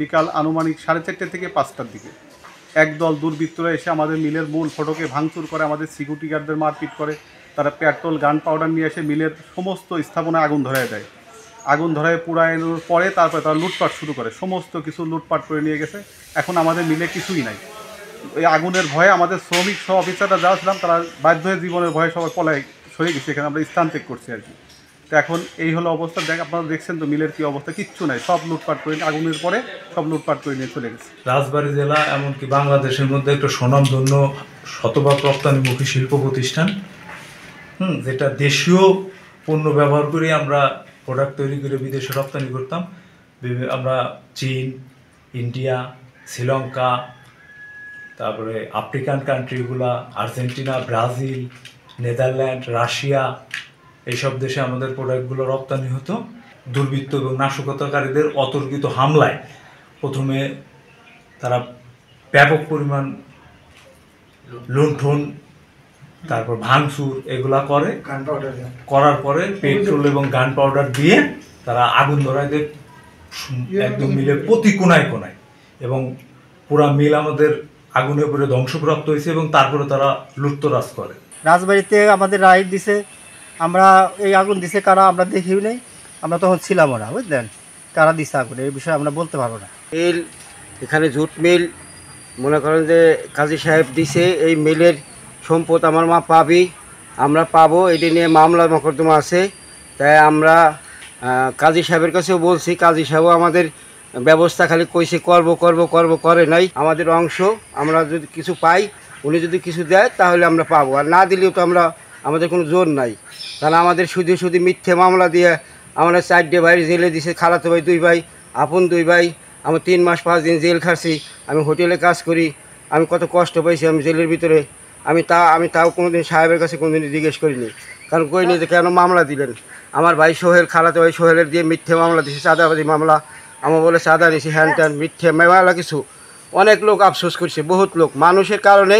বিকাল আনুমানিক সাড়ে চারটে থেকে পাঁচটার দিকে একদল দুর্বৃত্তরা এসে আমাদের মিলের মূল ফটোকে ভাঙচুর করে আমাদের সিকিউরিটি গার্ডদের মারপিট করে তারা পেট্রোল গান পাউডার নিয়ে এসে মিলের সমস্ত স্থাপনায় আগুন ধরায় দেয় আগুন ধরায় পুরায়নোর পরে তারপরে তারা লুটপাট শুরু করে সমস্ত কিছু লুটপাট করে নিয়ে গেছে এখন আমাদের মিলে কিছুই নাই এই আগুনের ভয়ে আমাদের শ্রমিক সহ অফিসাররা যা ছিলাম তারা বাধ্য হয়ে জীবনের ভয়ে সবাই পলায় সরে গেছে এখানে আমরা স্থান ত্যাগ করছি আর কি তো এখন এই হলো অবস্থা দেখ আপনারা দেখছেন তো মিলের কি অবস্থা কিচ্ছু নাই সব লুটপাট করে আগুনের পরে সব লুটপাট করে নিয়ে চলে গেছে রাজবাড়ী জেলা এমনকি বাংলাদেশের মধ্যে একটা সুনামধন্য শতভাগ রপ্তানিমুখী শিল্প প্রতিষ্ঠান হুম যেটা দেশীয় পণ্য ব্যবহার করে আমরা প্রোডাক্ট তৈরি করে বিদেশে রপ্তানি করতাম আমরা চীন ইন্ডিয়া শ্রীলঙ্কা তারপরে আফ্রিকান কান্ট্রিগুলা আর্জেন্টিনা ব্রাজিল নেদারল্যান্ড রাশিয়া এইসব দেশে আমাদের প্রোডাক্টগুলো রপ্তানি হতো দুর্বৃত্ত এবং নাশকতাকারীদের অতর্কিত হামলায় প্রথমে তারা ব্যাপক পরিমাণ লুণ্ঠন তারপর ভাঙচুর এগুলা করে করার পরে পেট্রোল এবং গান পাউডার দিয়ে তারা আগুন ধরায় ইয়ে একদম মিলে প্রতি কোনায় কোনায় এবং পুরা মিল আমাদের আগুনে পরে ধ্বংসপ্রাপ্ত হয়েছে এবং তারপরে তারা লুপ্তরাজ করে রাজবাড়িতে আমাদের রায় দিছে আমরা এই আগুন দিছে কারা আমরা দেখিও নেই আমরা তখন ছিলাম না বুঝলেন কারা দিছে আগুন এই বিষয়ে আমরা বলতে পারবো না মিল এখানে জুট মিল মনে করেন যে কাজী সাহেব দিছে এই মিলের সম্পদ আমার মা পাবি আমরা পাবো এটি নিয়ে মামলা মকদ্দমা আছে তাই আমরা কাজী সাহেবের কাছেও বলছি কাজী সাহেব আমাদের ব্যবস্থা খালি কইছে করব করব করব করে নাই আমাদের অংশ আমরা যদি কিছু পাই উনি যদি কিছু দেয় তাহলে আমরা পাবো আর না দিলেও তো আমরা আমাদের কোনো জোর নাই তাহলে আমাদের শুধু শুধু মিথ্যে মামলা দিয়ে আমরা চারটে ভাই জেলে দিছে খালাতো ভাই দুই ভাই আপন দুই ভাই আমি তিন মাস পাঁচ দিন জেল খাচ্ছি আমি হোটেলে কাজ করি আমি কত কষ্ট পাইছি আমি জেলের ভিতরে আমি তা আমি তাও কোনোদিন সাহেবের কাছে কোনোদিন জিজ্ঞেস করিনি কারণ কইনি যে কেন মামলা দিলেন আমার ভাই সোহেল খালাতো ভাই সোহেলের দিয়ে মিথ্যে মামলা দিছে চাঁদাবাদি মামলা আমার বলে চাঁদা নিছি হ্যান ট্যান মিথ্যে মেলা কিছু অনেক লোক আফসোস করছে বহুত লোক মানুষের কারণে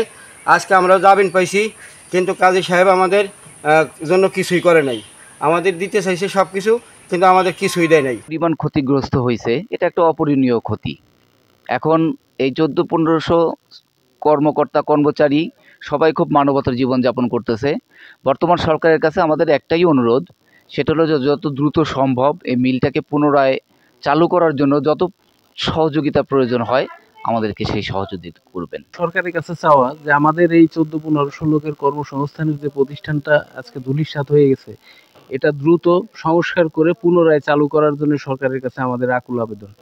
আজকে আমরা জামিন পাইছি কিন্তু কাজী সাহেব আমাদের জন্য কিছুই করে নাই আমাদের দিতে চাইছে সব কিছু কিন্তু আমাদের কিছুই দেয় নাই বিমান ক্ষতিগ্রস্ত হয়েছে এটা একটা অপরিণীয় ক্ষতি এখন এই চোদ্দ পনেরোশো কর্মকর্তা কর্মচারী সবাই খুব মানবতার জীবনযাপন করতেছে বর্তমান সরকারের কাছে আমাদের একটাই অনুরোধ সেটা হলো যত দ্রুত সম্ভব এই মিলটাকে পুনরায় চালু করার জন্য যত সহযোগিতা প্রয়োজন হয় আমাদেরকে সেই সহযোগিতা করবেন সরকারের কাছে চাওয়া যে আমাদের এই চোদ্দ পনেরো লোকের কর্মসংস্থানের যে প্রতিষ্ঠানটা আজকে দুলিশাত হয়ে গেছে এটা দ্রুত সংস্কার করে পুনরায় চালু করার জন্য সরকারের কাছে আমাদের আকুল আবেদন